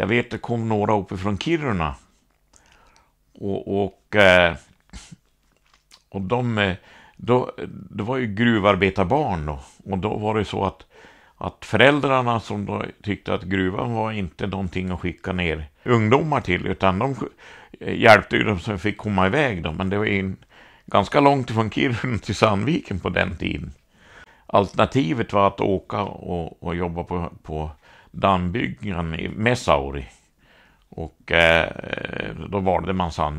Jag vet det kom några uppifrån Kiruna. Och, och, eh, och de, eh, då, det var ju gruvarbetarbarn då. Och då var det så att, att föräldrarna som då tyckte att gruvan var inte någonting att skicka ner ungdomar till, utan de eh, hjälpte ju dem som fick komma iväg då. Men det var in, ganska långt från Kiruna till Sandviken på den tiden. Alternativet var att åka och, och jobba på, på dammbyggaren i Messauri. Och eh, då valde man sand.